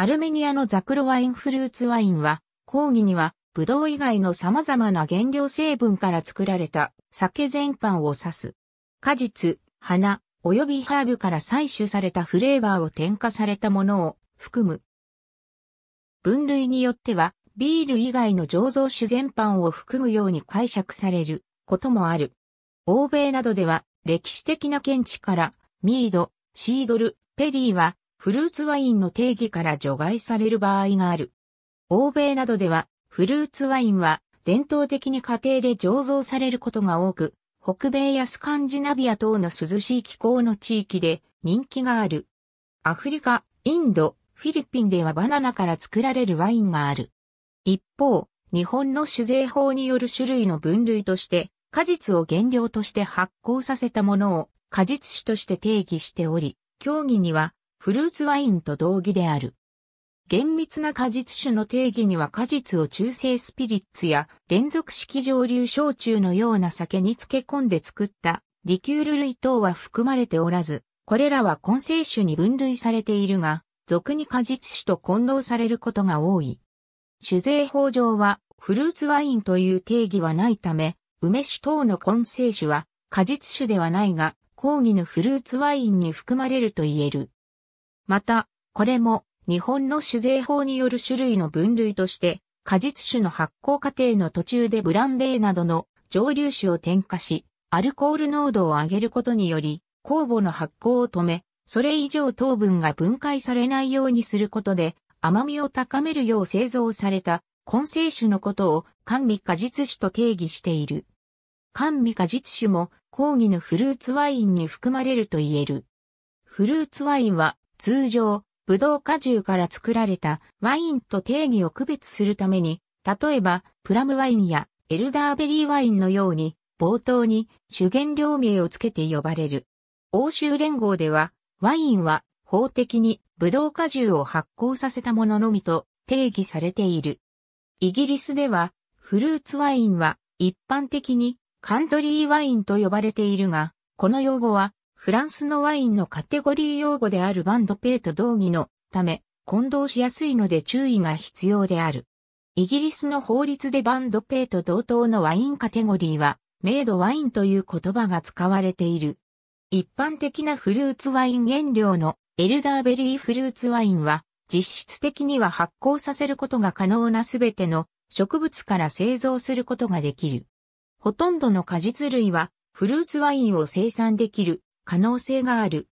アルメニアのザクロワインフルーツワインは、講義には、ブドウ以外の様々な原料成分から作られた酒全般を指す。果実、花、及びハーブから採取されたフレーバーを添加されたものを含む。分類によっては、ビール以外の醸造酒全般を含むように解釈されることもある。欧米などでは、歴史的な見地から、ミード、シードル、ペリーは、フルーツワインの定義から除外される場合がある。欧米などでは、フルーツワインは伝統的に家庭で醸造されることが多く、北米やスカンジナビア等の涼しい気候の地域で人気がある。アフリカ、インド、フィリピンではバナナから作られるワインがある。一方、日本の酒税法による種類の分類として、果実を原料として発酵させたものを果実酒として定義しており、競技にはフルーツワインと同義である。厳密な果実酒の定義には果実を中性スピリッツや連続式蒸留焼酎のような酒に漬け込んで作ったリキュール類等は含まれておらず、これらは混成種に分類されているが、俗に果実酒と混同されることが多い。酒税法上はフルーツワインという定義はないため、梅酒等の混成酒は果実酒ではないが、抗議のフルーツワインに含まれると言える。また、これも日本の酒税法による種類の分類として、果実酒の発酵過程の途中でブランデーなどの蒸留酒を添加し、アルコール濃度を上げることにより、酵母の発酵を止め、それ以上糖分が分解されないようにすることで、甘みを高めるよう製造された根性種のことを甘味果実酒と定義している。甘味果実酒も抗議のフルーツワインに含まれると言える。フルーツワインは通常、ブドウ果汁から作られたワインと定義を区別するために、例えば、プラムワインやエルダーベリーワインのように、冒頭に主原料名をつけて呼ばれる。欧州連合では、ワインは法的にブドウ果汁を発酵させたもののみと定義されている。イギリスでは、フルーツワインは一般的にカントリーワインと呼ばれているが、この用語はフランスのワインのカテゴリー用語であるバンドペイと同義のため、混同しやすいので注意が必要である。イギリスの法律でバンドペイと同等のワインカテゴリーは、メイドワインという言葉が使われている。一般的なフルーツワイン原料のエルダーベリーフルーツワインは、実質的には発酵させることが可能なすべての植物から製造することができる。ほとんどの果実類はフルーツワインを生産できる可能性がある。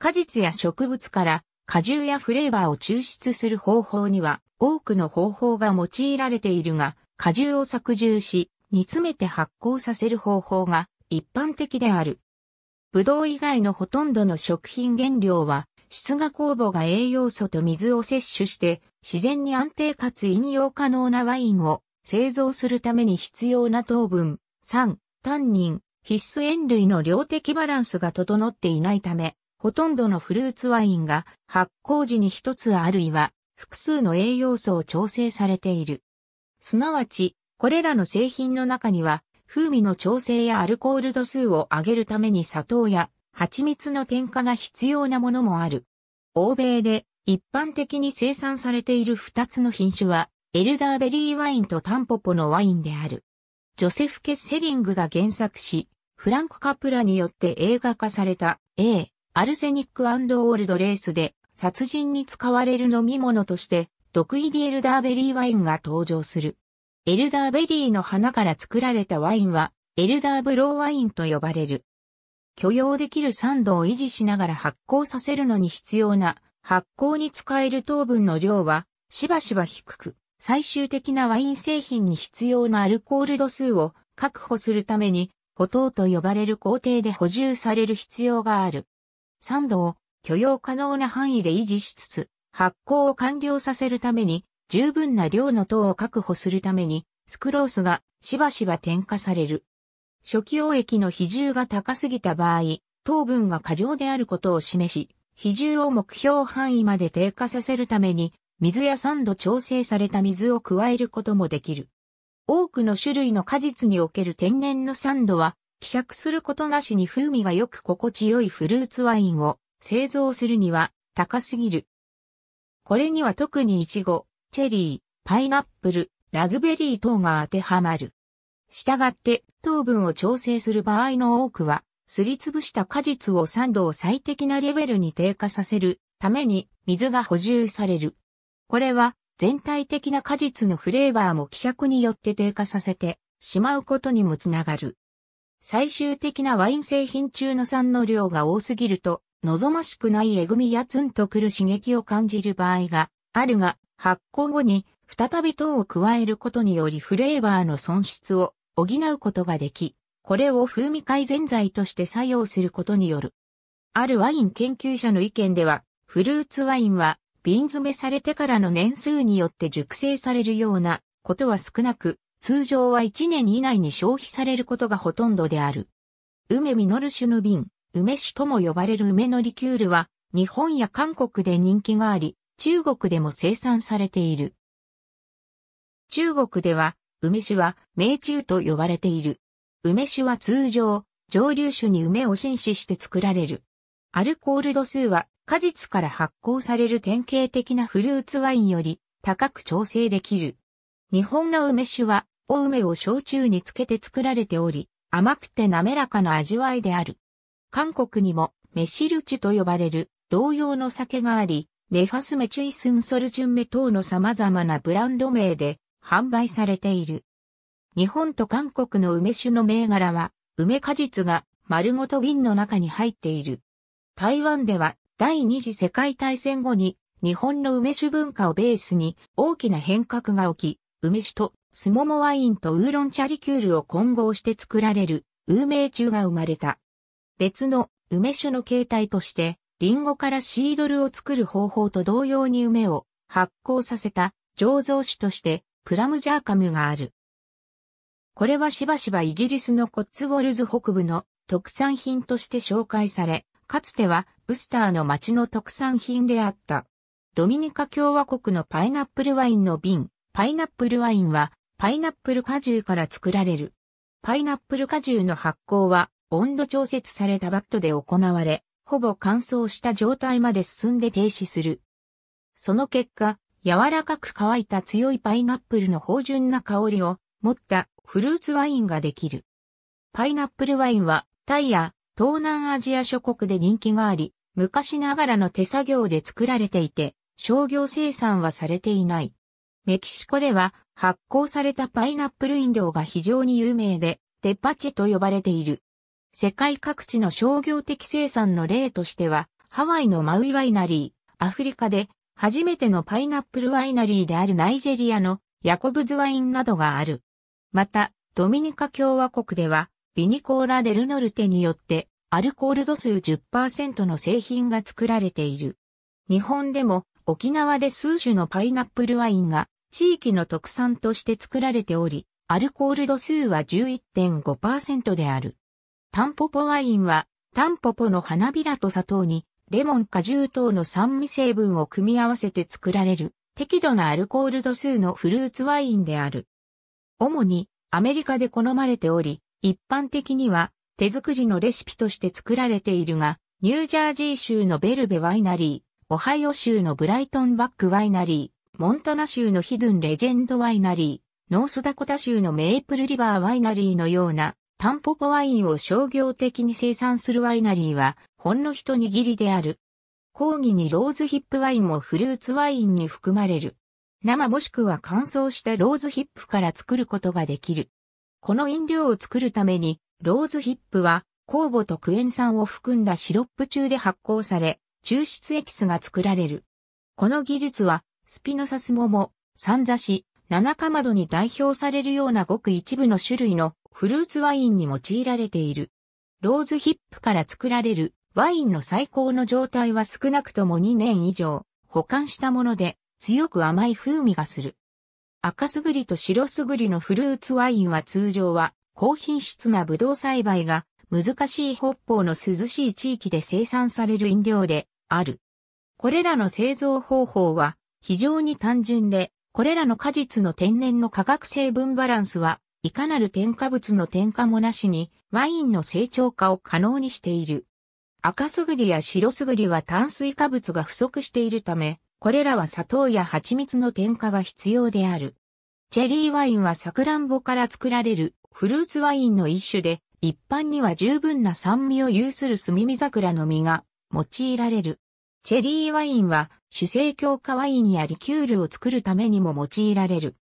果実や植物から果汁やフレーバーを抽出する方法には多くの方法が用いられているが、果汁を削汁し、煮詰めて発酵させる方法が一般的である。ブドウ以外のほとんどの食品原料は、出が酵母が栄養素と水を摂取して、自然に安定かつ飲用可能なワインを製造するために必要な糖分、酸、タンニン、必須塩類の量的バランスが整っていないため、ほとんどのフルーツワインが発酵時に一つあるいは複数の栄養素を調整されている。すなわち、これらの製品の中には、風味の調整やアルコール度数を上げるために砂糖や蜂蜜の添加が必要なものもある。欧米で一般的に生産されている二つの品種は、エルダーベリーワインとタンポポのワインである。ジョセフ・ケッセリングが原作し、フランク・カプラによって映画化された A、アルセニックオールドレースで殺人に使われる飲み物として毒入りエルダーベリーワインが登場する。エルダーベリーの花から作られたワインはエルダーブローワインと呼ばれる。許容できる酸度を維持しながら発酵させるのに必要な発酵に使える糖分の量はしばしば低く、最終的なワイン製品に必要なアルコール度数を確保するために補等と呼ばれる工程で補充される必要がある。酸度を許容可能な範囲で維持しつつ、発酵を完了させるために、十分な量の糖を確保するために、スクロースがしばしば添加される。初期溶液の比重が高すぎた場合、糖分が過剰であることを示し、比重を目標範囲まで低下させるために、水や酸度調整された水を加えることもできる。多くの種類の果実における天然の酸度は、希釈することなしに風味が良く心地よいフルーツワインを製造するには高すぎる。これには特にイチゴ、チェリー、パイナップル、ラズベリー等が当てはまる。したがって糖分を調整する場合の多くは、すりつぶした果実を酸度を最適なレベルに低下させるために水が補充される。これは全体的な果実のフレーバーも希釈によって低下させてしまうことにもつながる。最終的なワイン製品中の酸の量が多すぎると、望ましくないえぐみやツンとくる刺激を感じる場合があるが、発酵後に再び糖を加えることによりフレーバーの損失を補うことができ、これを風味改善剤として作用することによる。あるワイン研究者の意見では、フルーツワインは瓶詰めされてからの年数によって熟成されるようなことは少なく、通常は1年以内に消費されることがほとんどである。梅実種の瓶、梅酒とも呼ばれる梅のリキュールは、日本や韓国で人気があり、中国でも生産されている。中国では、梅酒は名中と呼ばれている。梅酒は通常、蒸留酒に梅を浸死して作られる。アルコール度数は果実から発酵される典型的なフルーツワインより高く調整できる。日本の梅酒は、お梅を焼酎につけて作られており、甘くて滑らかな味わいである。韓国にも、メシルチュと呼ばれる同様の酒があり、メファスメチュイスンソルチュンメ等の様々なブランド名で販売されている。日本と韓国の梅酒の銘柄は、梅果実が丸ごと瓶の中に入っている。台湾では第二次世界大戦後に日本の梅酒文化をベースに大きな変革が起き、梅酒とスモモワインとウーロンチャリキュールを混合して作られる運命中が生まれた。別の梅酒の形態として、リンゴからシードルを作る方法と同様に梅を発酵させた醸造酒としてプラムジャーカムがある。これはしばしばイギリスのコッツウォルズ北部の特産品として紹介され、かつてはウスターの町の特産品であった。ドミニカ共和国のパイナップルワインの瓶、パイナップルワインは、パイナップル果汁から作られる。パイナップル果汁の発酵は、温度調節されたバットで行われ、ほぼ乾燥した状態まで進んで停止する。その結果、柔らかく乾いた強いパイナップルの芳醇な香りを持ったフルーツワインができる。パイナップルワインはタイや東南アジア諸国で人気があり、昔ながらの手作業で作られていて、商業生産はされていない。メキシコでは発酵されたパイナップル飲料が非常に有名で、テパチと呼ばれている。世界各地の商業的生産の例としては、ハワイのマウイワイナリー、アフリカで初めてのパイナップルワイナリーであるナイジェリアのヤコブズワインなどがある。また、ドミニカ共和国ではビニコーラ・デルノルテによって、アルコール度数10%の製品が作られている。日本でも沖縄で数種のパイナップルワインが地域の特産として作られており、アルコール度数は11.5%である。タンポポワインはタンポポの花びらと砂糖にレモン果汁等の酸味成分を組み合わせて作られる適度なアルコール度数のフルーツワインである。主にアメリカで好まれており、一般的には手作りのレシピとして作られているが、ニュージャージー州のベルベワイナリー、オハイオ州のブライトンバックワイナリー、モンタナ州のヒドゥンレジェンドワイナリー、ノースダコタ州のメイプルリバーワイナリーのようなタンポポワインを商業的に生産するワイナリーはほんの一握りである。講義にローズヒップワインもフルーツワインに含まれる。生もしくは乾燥したローズヒップから作ることができる。この飲料を作るために、ローズヒップは、酵母とクエン酸を含んだシロップ中で発酵され、抽出エキスが作られる。この技術は、スピノサスモモ、サンザシ、ナナカマドに代表されるようなごく一部の種類のフルーツワインに用いられている。ローズヒップから作られるワインの最高の状態は少なくとも2年以上保管したもので強く甘い風味がする。赤すぐりと白すぐりのフルーツワインは通常は高品質なブドウ栽培が難しい北方の涼しい地域で生産される飲料である。これらの製造方法は非常に単純で、これらの果実の天然の化学成分バランスはいかなる添加物の添加もなしにワインの成長化を可能にしている。赤すぐりや白すぐりは炭水化物が不足しているため、これらは砂糖や蜂蜜の添加が必要である。チェリーワインはサクランボから作られるフルーツワインの一種で、一般には十分な酸味を有するスミミ桜の実が用いられる。チェリーワインは主成強化ワインやリキュールを作るためにも用いられる。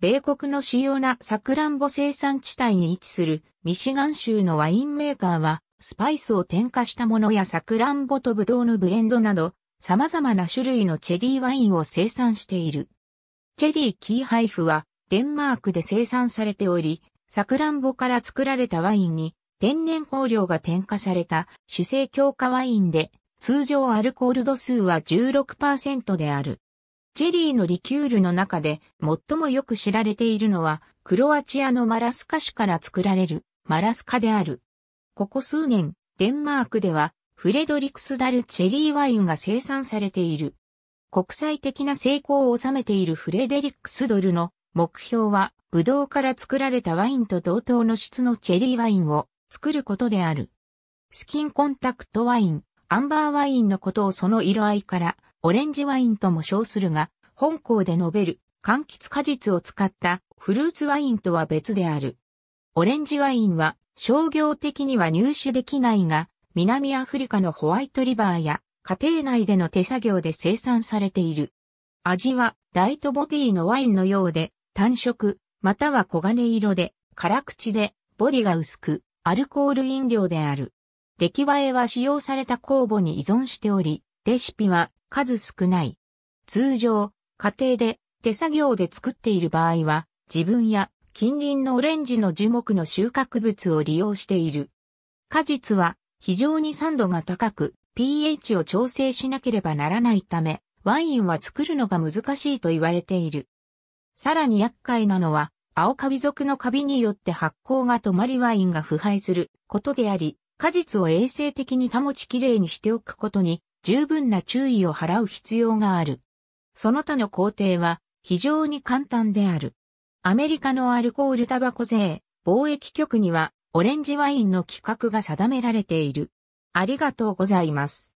米国の主要なサクランボ生産地帯に位置するミシガン州のワインメーカーはスパイスを添加したものやサクランボとブドウのブレンドなど様々な種類のチェリーワインを生産している。チェリーキーハイフはデンマークで生産されており、サクランボから作られたワインに天然香料が添加された主成強化ワインで、通常アルコール度数は16%である。チェリーのリキュールの中で最もよく知られているのは、クロアチアのマラスカ種から作られるマラスカである。ここ数年、デンマークではフレドリクスダルチェリーワインが生産されている。国際的な成功を収めているフレデリックスドルの目標は、ブドウから作られたワインと同等の質のチェリーワインを作ることである。スキンコンタクトワイン、アンバーワインのことをその色合いから、オレンジワインとも称するが、本校で述べる柑橘果実を使ったフルーツワインとは別である。オレンジワインは商業的には入手できないが、南アフリカのホワイトリバーや家庭内での手作業で生産されている。味はライトボディのワインのようで単色、または黄金色で辛口でボディが薄くアルコール飲料である。出来栄えは使用された酵母に依存しており、レシピは数少ない。通常、家庭で手作業で作っている場合は、自分や近隣のオレンジの樹木の収穫物を利用している。果実は非常に酸度が高く、pH を調整しなければならないため、ワインは作るのが難しいと言われている。さらに厄介なのは、青カビ属のカビによって発酵が止まりワインが腐敗することであり、果実を衛生的に保ちきれいにしておくことに十分な注意を払う必要がある。その他の工程は非常に簡単である。アメリカのアルコールタバコ税貿易局にはオレンジワインの規格が定められている。ありがとうございます。